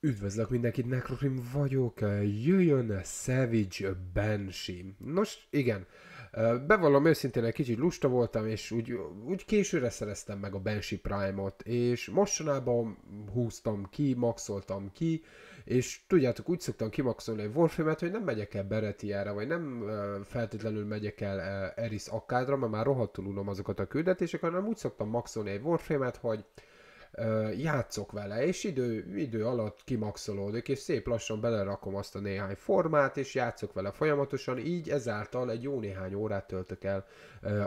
Üdvözlök mindenkit, Necrokrim vagyok, jöjjön a Savage Banshee. Nos, igen, bevallom őszintén egy kicsit lusta voltam, és úgy, úgy későre szereztem meg a Banshee Prime-ot, és mostanában húztam ki, maxoltam ki, és tudjátok, úgy szoktam kimaxolni egy warframe hogy nem megyek el Beretiára, vagy nem feltétlenül megyek el Eris Akkádra, mert már rohadtul unom azokat a küldetéseket, hanem úgy szoktam maxolni egy warframe hogy játszok vele, és idő, idő alatt kimaxolódik, és szép lassan belerakom azt a néhány formát, és játszok vele folyamatosan, így ezáltal egy jó néhány órát töltök el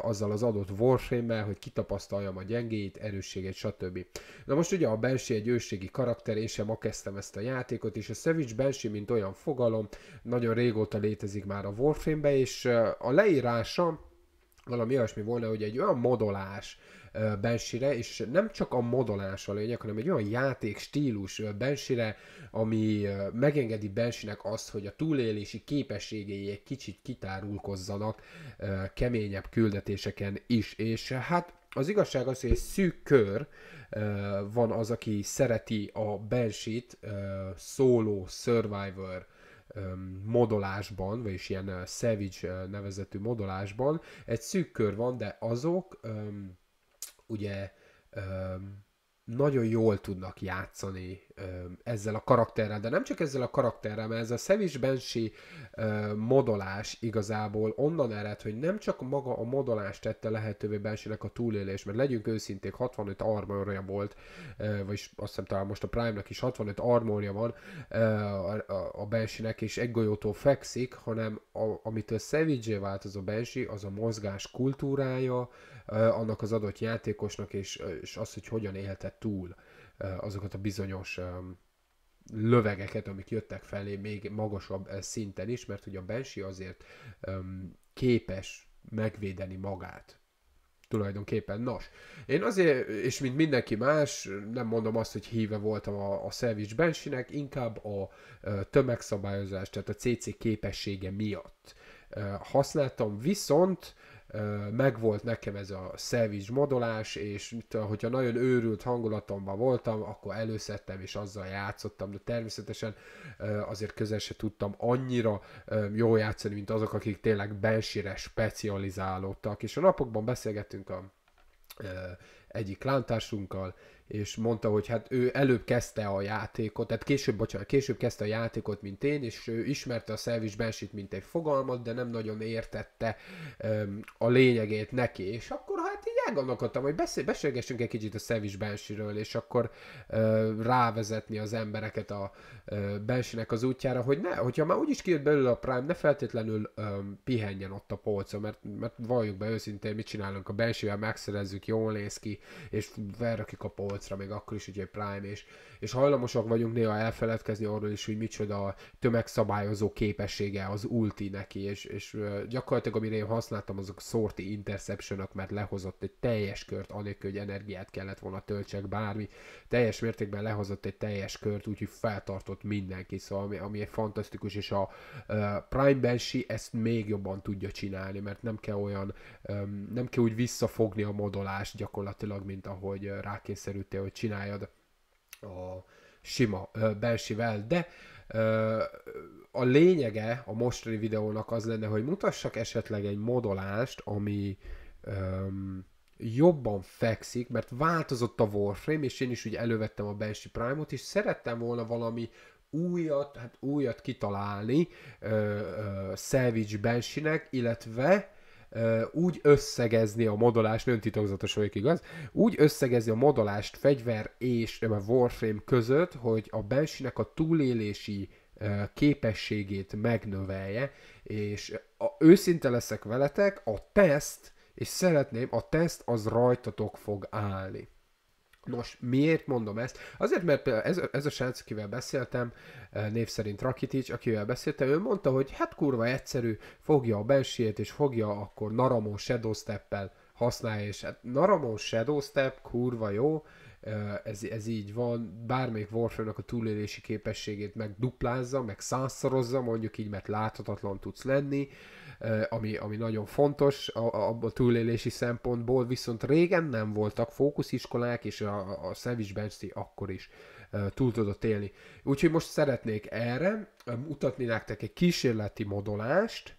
azzal az adott warframe hogy kitapasztaljam a gyengéit, erősségét, stb. Na most ugye a Bensi egy őségi karakter, én sem ma kezdtem ezt a játékot, és a Savage Bensi, mint olyan fogalom, nagyon régóta létezik már a warframe és a leírása valami olyasmi volna, hogy egy olyan modolás bensire, és nem csak a modolás a lényeg, hanem egy olyan játék stílus bensire, ami megengedi bensinek azt, hogy a túlélési képességei egy kicsit kitárulkozzanak keményebb küldetéseken is, és hát az igazság az, hogy egy szűk kör van az, aki szereti a bensit szóló survivor modolásban, vagyis ilyen Savage nevezetű modolásban egy szűk kör van, de azok ugye nagyon jól tudnak játszani ezzel a karakterrel, de nem csak ezzel a karakterrel, mert ez a Savage bensi modolás igazából onnan ered, hogy nem csak maga a modolás tette lehetővé banshee a túlélés, mert legyünk őszinték, 65 armorja volt, vagy vagyis azt hiszem talán most a Prime-nak is 65 armorja van, a, a Bensinek és egy golyótól fekszik, hanem a, amitől savage vált az a Bensi, az a mozgás kultúrája, annak az adott játékosnak, és, és az, hogy hogyan élte túl azokat a bizonyos lövegeket, amik jöttek felé még magasabb szinten is, mert ugye a Bensi azért képes megvédeni magát tulajdonképpen. Nos, én azért, és mint mindenki más, nem mondom azt, hogy híve voltam a, a Savage Bensinek, inkább a, a tömegszabályozás, tehát a CC képessége miatt használtam, viszont megvolt nekem ez a szervizs modolás, és hogyha nagyon őrült hangulatomban voltam, akkor előszedtem és azzal játszottam, de természetesen azért közel se tudtam annyira jól játszani, mint azok, akik tényleg bensire specializálódtak. És a napokban beszélgettünk a egyik klántársunkkal, és mondta, hogy hát ő előbb kezdte a játékot, tehát később, bocsánat, később kezdte a játékot, mint én, és ő ismerte a service benchit, mint egy fogalmat, de nem nagyon értette um, a lényegét neki, és akkor elgondolkodtam, hogy beszél, beszélgessünk egy kicsit a szevis belsiről, és akkor ö, rávezetni az embereket a belsinek az útjára, hogy ne, hogyha már úgyis kijött belőle a Prime, ne feltétlenül ö, pihenjen ott a polca, mert, mert valljuk be őszintén, mit csinálunk a belsővel, megszerezzük, jól néz ki, és felrakjuk a polcra, még akkor is egy Prime, és, és hajlamosak vagyunk néha elfeledkezni arról is, hogy micsoda a tömegszabályozó képessége az ulti neki, és, és gyakorlatilag amire én használtam, azok sorti interceptionok, mert lehozott egy teljes kört, anélkül, hogy energiát kellett volna töltsek, bármi, teljes mértékben lehozott egy teljes kört, úgyhogy feltartott mindenki, szóval ami, ami egy fantasztikus, és a uh, Prime Banshee ezt még jobban tudja csinálni, mert nem kell olyan, um, nem kell úgy visszafogni a modolást gyakorlatilag, mint ahogy uh, rákényszerültél, hogy csináljad a sima uh, Banshee-vel, de uh, a lényege a mostani videónak az lenne, hogy mutassak esetleg egy modolást, ami um, jobban fekszik, mert változott a Warframe, és én is úgy elővettem a belső Prime-ot, és szerettem volna valami újat, hát újat kitalálni ö, ö, Savage banshee illetve ö, úgy összegezni a modolást, nem titokzatos vagyok, igaz? Úgy összegezni a modolást fegyver és nem, a Warframe között, hogy a Bensinek a túlélési ö, képességét megnövelje, és a, őszinte leszek veletek, a teszt és szeretném, a teszt az rajtatok fog állni. Nos, miért mondom ezt? Azért, mert ez, ez a srác, akivel beszéltem, eh, név szerint Rakitic, akivel beszéltem, ő mondta, hogy hát kurva egyszerű, fogja a bensiét, és fogja akkor Naramon Shadow step használja, és hát Naramon Shadow Step kurva jó, eh, ez, ez így van, bármelyik warframe a túlélési képességét megduplázza, meg százszorozza, mondjuk így, mert láthatatlan tudsz lenni, ami, ami nagyon fontos a, a, túlélési szempontból, viszont régen nem voltak fókusziskolák, és a, a Savage Banshee akkor is túl tudott élni. Úgyhogy most szeretnék erre mutatni nektek egy kísérleti modolást,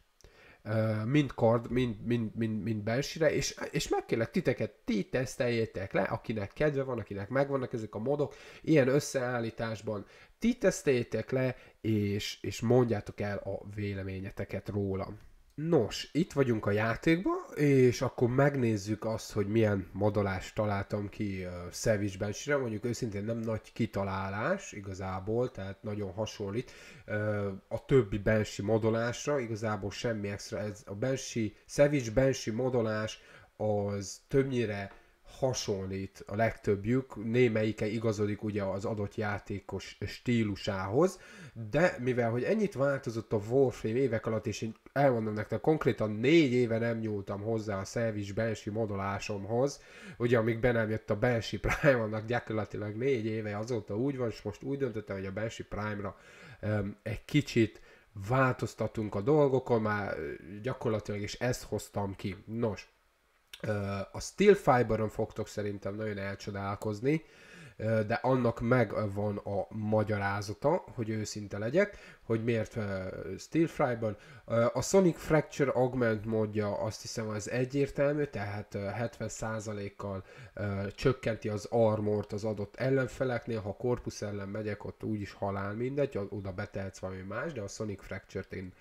mind kard, mind, mind, mind, mind belsire, és, és meg kell titeket, ti teszteljétek le, akinek kedve van, akinek megvannak ezek a modok, ilyen összeállításban, ti teszteljétek le, és, és mondjátok el a véleményeteket róla. Nos, itt vagyunk a játékban, és akkor megnézzük azt, hogy milyen modolást találtam ki uh, Savage Bench-re. Mondjuk őszintén nem nagy kitalálás igazából, tehát nagyon hasonlít uh, a többi Bensi modolásra, igazából semmi extra. Ez a Bensi, Savage Bensi modolás az többnyire hasonlít a legtöbbjük, némelyike igazodik ugye az adott játékos stílusához, de mivel hogy ennyit változott a Warframe évek alatt, és én elmondom nektek, konkrétan négy éve nem nyúltam hozzá a szervis belső modolásomhoz, ugye amíg be nem jött a belső Prime, annak gyakorlatilag négy éve azóta úgy van, és most úgy döntöttem, hogy a belső Prime-ra um, egy kicsit változtatunk a dolgokon, már gyakorlatilag és ezt hoztam ki. Nos, a Steel Fiber-on fogtok szerintem nagyon elcsodálkozni de annak meg van a magyarázata, hogy őszinte legyek, hogy miért Steel Fry-ban. A Sonic Fracture Augment módja azt hiszem az egyértelmű, tehát 70%-kal csökkenti az armort az adott ellenfeleknél, ha korpusz ellen megyek, ott úgyis halál mindegy, oda betelsz valami más, de a Sonic Fracture-t én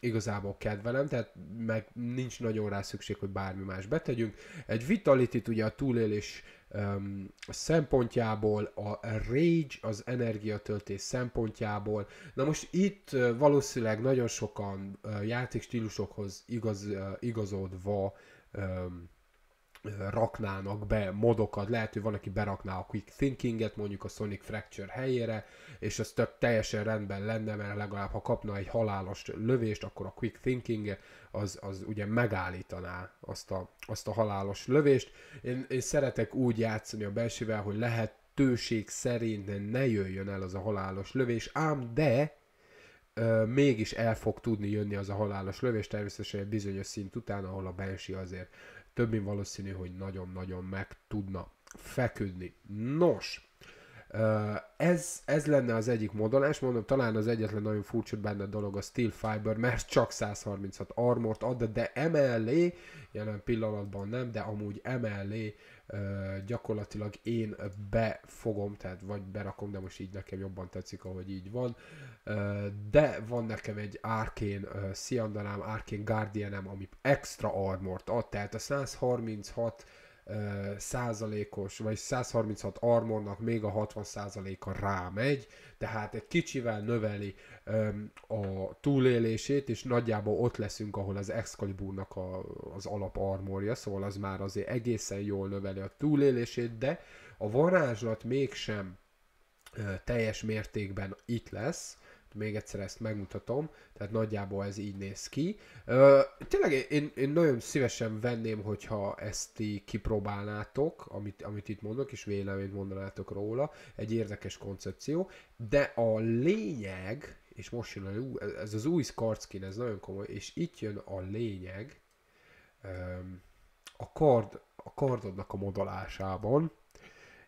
igazából kedvelem, tehát meg nincs nagyon rá szükség, hogy bármi más betegyünk. Egy Vitality-t ugye a túlélés um, szempontjából, a rage az energiatöltés szempontjából. Na most itt uh, valószínűleg nagyon sokan uh, játékstílusokhoz igaz, uh, igazodva um, raknának be modokat, lehet, hogy van, aki berakná a Quick Thinking-et, mondjuk a Sonic Fracture helyére, és ez több teljesen rendben lenne, mert legalább ha kapna egy halálos lövést, akkor a Quick Thinking az, az ugye megállítaná azt a, azt a halálos lövést. Én, én szeretek úgy játszani a belsővel, hogy lehet tőség szerint ne jöjjön el az a halálos lövés, ám de mégis el fog tudni jönni az a halálos lövés, természetesen egy bizonyos szint után, ahol a Bensi azért több mint valószínű, hogy nagyon-nagyon meg tudna feküdni. Nos, ez, ez lenne az egyik modolás, mondom, talán az egyetlen nagyon furcsa benne dolog a Steel Fiber, mert csak 136 armort ad, de emellé, jelen pillanatban nem, de amúgy emellé gyakorlatilag én befogom, tehát vagy berakom, de most így nekem jobban tetszik, ahogy így van. De van nekem egy Arkén Sziandalám, Arkén Guardianem, ami extra armort ad, tehát a 136 százalékos, vagy 136 armornak még a 60 százaléka rámegy, tehát egy kicsivel növeli a túlélését, és nagyjából ott leszünk, ahol az Excaliburnak a, az alap armorja, szóval az már azért egészen jól növeli a túlélését, de a varázslat mégsem teljes mértékben itt lesz, még egyszer ezt megmutatom, tehát nagyjából ez így néz ki. Ö, tényleg én, én nagyon szívesen venném, hogyha ezt ti kipróbálnátok, amit, amit itt mondok, és véleményt mondanátok róla, egy érdekes koncepció, de a lényeg, és most jön a, ez az új skin, ez nagyon komoly, és itt jön a lényeg a, kard, a kardodnak a modolásában,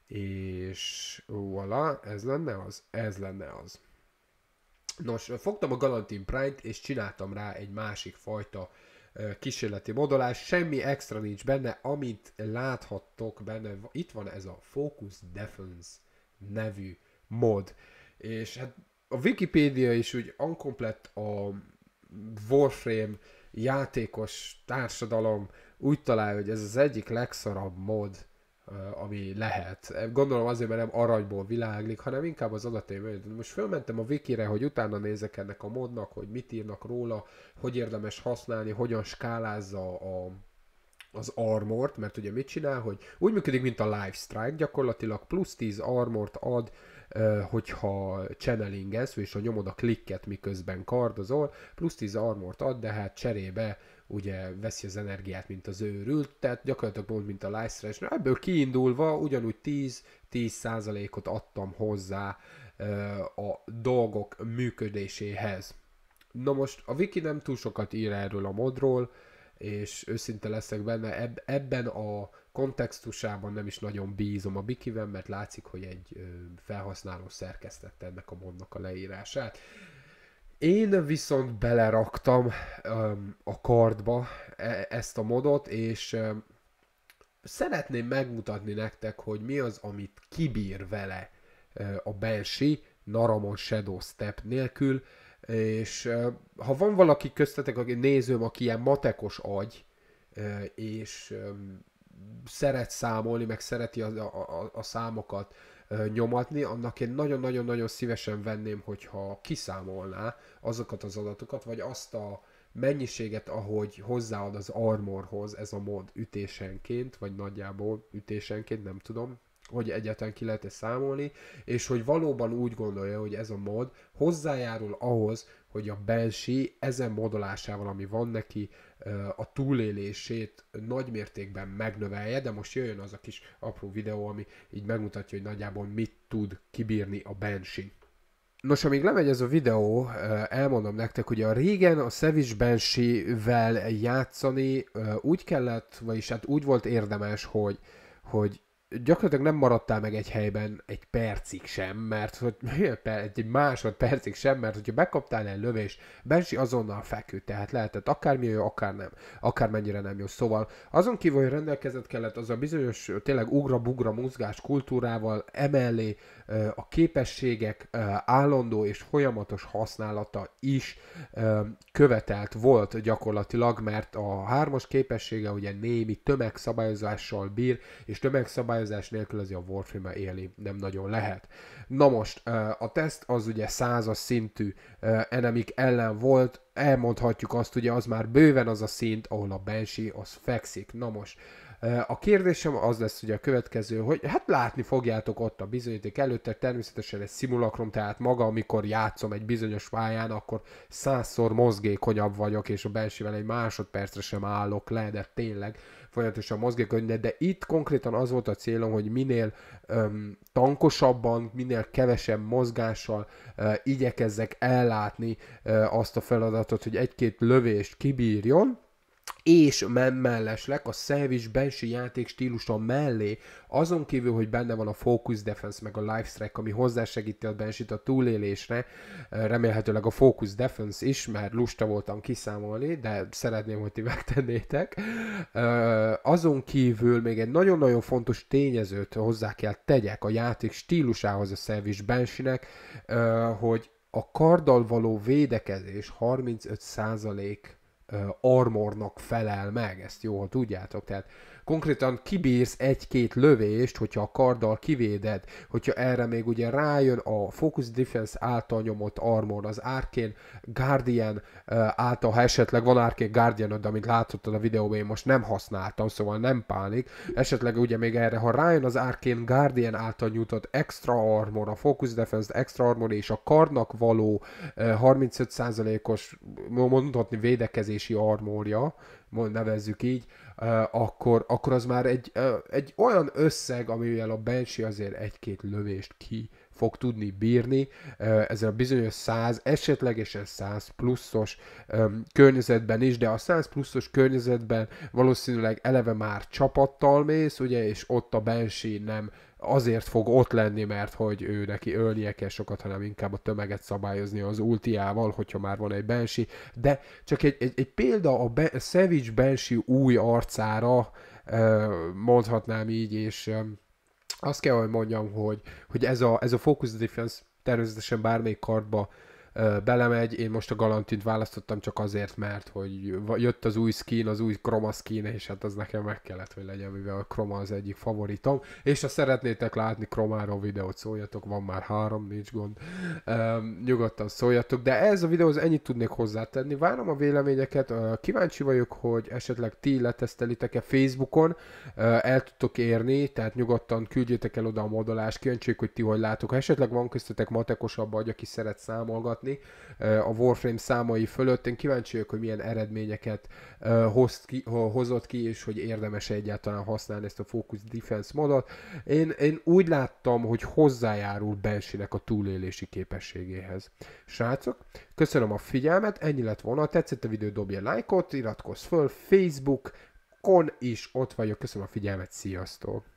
és voilà, ez lenne az, ez lenne az. Nos, fogtam a Galantin Prime-t, és csináltam rá egy másik fajta kísérleti modolás, semmi extra nincs benne, amit láthattok benne, itt van ez a Focus Defense nevű mod, és hát a Wikipédia is úgy ankomplett a Warframe játékos társadalom úgy találja, hogy ez az egyik legszarabb mod, ami lehet. Gondolom azért, mert nem aranyból világlik, hanem inkább az adatévő. Most fölmentem a wikire, hogy utána nézek ennek a modnak, hogy mit írnak róla, hogy érdemes használni, hogyan skálázza a, az armort, mert ugye mit csinál, hogy úgy működik, mint a Live Strike, gyakorlatilag plusz 10 armort ad, hogyha ez, és ha nyomod a klikket, miközben kardozol, plusz 10 armort ad, de hát cserébe ugye veszi az energiát, mint az őrült, tehát gyakorlatilag mond, mint a Lysra, és ebből kiindulva ugyanúgy 10-10 ot adtam hozzá a dolgok működéséhez. Na most a Wiki nem túl sokat ír erről a modról, és őszinte leszek benne, eb- ebben a kontextusában nem is nagyon bízom a Bikiben, mert látszik, hogy egy felhasználó szerkesztette ennek a modnak a leírását. Én viszont beleraktam um, a kardba e, ezt a modot, és um, szeretném megmutatni nektek, hogy mi az, amit kibír vele uh, a Banshee Naramon Shadow Step nélkül, és uh, ha van valaki köztetek, aki nézőm, aki ilyen matekos agy, uh, és um, szeret számolni, meg szereti a, a, a, a számokat, nyomatni, annak én nagyon-nagyon-nagyon szívesen venném, hogyha kiszámolná azokat az adatokat, vagy azt a mennyiséget, ahogy hozzáad az armorhoz ez a mod ütésenként, vagy nagyjából ütésenként, nem tudom, hogy egyáltalán ki lehet -e számolni, és hogy valóban úgy gondolja, hogy ez a mod hozzájárul ahhoz, hogy a bensi ezen modolásával, ami van neki, a túlélését nagy mértékben megnövelje, de most jöjjön az a kis apró videó, ami így megmutatja, hogy nagyjából mit tud kibírni a bensi. Nos, amíg lemegy ez a videó, elmondom nektek, hogy a régen a Savage Banshee-vel játszani úgy kellett, vagyis hát úgy volt érdemes, hogy, hogy gyakorlatilag nem maradtál meg egy helyben egy percig sem, mert hogy egy másodpercig sem, mert hogyha megkaptál egy lövést, Benji azonnal feküdt, tehát lehetett akármi jó, akár nem, akármennyire nem jó. Szóval azon kívül, hogy rendelkezett kellett az a bizonyos tényleg ugra-bugra mozgás kultúrával, emellé a képességek állandó és folyamatos használata is követelt volt gyakorlatilag, mert a hármas képessége ugye némi tömegszabályozással bír, és tömegszabályozással szabályozás nélkül azért a Warframe élni nem nagyon lehet. Na most, a teszt az ugye százas szintű enemik ellen volt, elmondhatjuk azt, ugye az már bőven az a szint, ahol a Bensi az fekszik. Na most, a kérdésem az lesz ugye a következő, hogy hát látni fogjátok ott a bizonyíték előtte, természetesen egy szimulakrom, tehát maga, amikor játszom egy bizonyos pályán, akkor százszor mozgékonyabb vagyok, és a belsővel egy másodpercre sem állok le, de tényleg folyamatosan mozgékony, de, de itt konkrétan az volt a célom, hogy minél öm, tankosabban, minél kevesebb mozgással ö, igyekezzek ellátni ö, azt a feladatot, hogy egy-két lövést kibírjon, és mellesleg a service belső játék stílusa mellé, azon kívül, hogy benne van a Focus Defense meg a Life Strike, ami hozzásegíti a bensit a túlélésre, remélhetőleg a Focus Defense is, mert lusta voltam kiszámolni, de szeretném, hogy ti megtennétek. Azon kívül még egy nagyon-nagyon fontos tényezőt hozzá kell tegyek a játék stílusához a service bensinek, hogy a karddal való védekezés 35 armornak felel meg, ezt jól tudjátok, tehát konkrétan kibírsz egy-két lövést, hogyha a karddal kivéded, hogyha erre még ugye rájön a Focus Defense által nyomott armor, az Arkane Guardian által, ha esetleg van Arkane guardian de amit látottad a videóban, én most nem használtam, szóval nem pánik, esetleg ugye még erre, ha rájön az Arkane Guardian által nyújtott extra armor, a Focus Defense extra armor és a kardnak való 35%-os mondhatni védekezési armorja, mond, nevezzük így, akkor, akkor az már egy, egy olyan összeg, amivel a Bensi azért egy-két lövést ki fog tudni bírni ezzel a bizonyos 100, esetlegesen 100 pluszos környezetben is, de a 100 pluszos környezetben valószínűleg eleve már csapattal mész, ugye, és ott a Bensi nem azért fog ott lenni, mert hogy ő neki ölnie kell sokat, hanem inkább a tömeget szabályozni az ultiával, hogyha már van egy bensi. De csak egy, egy, egy példa a Be- Savage bensi új arcára, mondhatnám így, és azt kell, hogy mondjam, hogy, hogy ez, a, ez a focus defense természetesen bármelyik kartba belemegy, én most a Galantint választottam csak azért, mert hogy jött az új skin, az új Chroma skin, és hát az nekem meg kellett, hogy legyen, mivel a Chroma az egyik favoritom, és ha szeretnétek látni Chromáról videót, szóljatok, van már három, nincs gond, um, nyugodtan szóljatok, de ez a videóhoz ennyit tudnék hozzátenni, várom a véleményeket, kíváncsi vagyok, hogy esetleg ti letesztelitek-e Facebookon, el tudtok érni, tehát nyugodtan küldjétek el oda a modolást, kíváncsi hogy ti hogy látok, ha esetleg van köztetek matekosabb vagy, aki szeret számolgatni, mutatni a Warframe számai fölött. Én kíváncsi vagyok, hogy milyen eredményeket ki, hozott ki, és hogy érdemes egyáltalán használni ezt a Focus Defense modot. Én, én úgy láttam, hogy hozzájárul Bensinek a túlélési képességéhez. Srácok, köszönöm a figyelmet, ennyi lett volna. Ha tetszett a videó, dobj lájkot, iratkozz föl, Facebook, kon is ott vagyok. Köszönöm a figyelmet, sziasztok!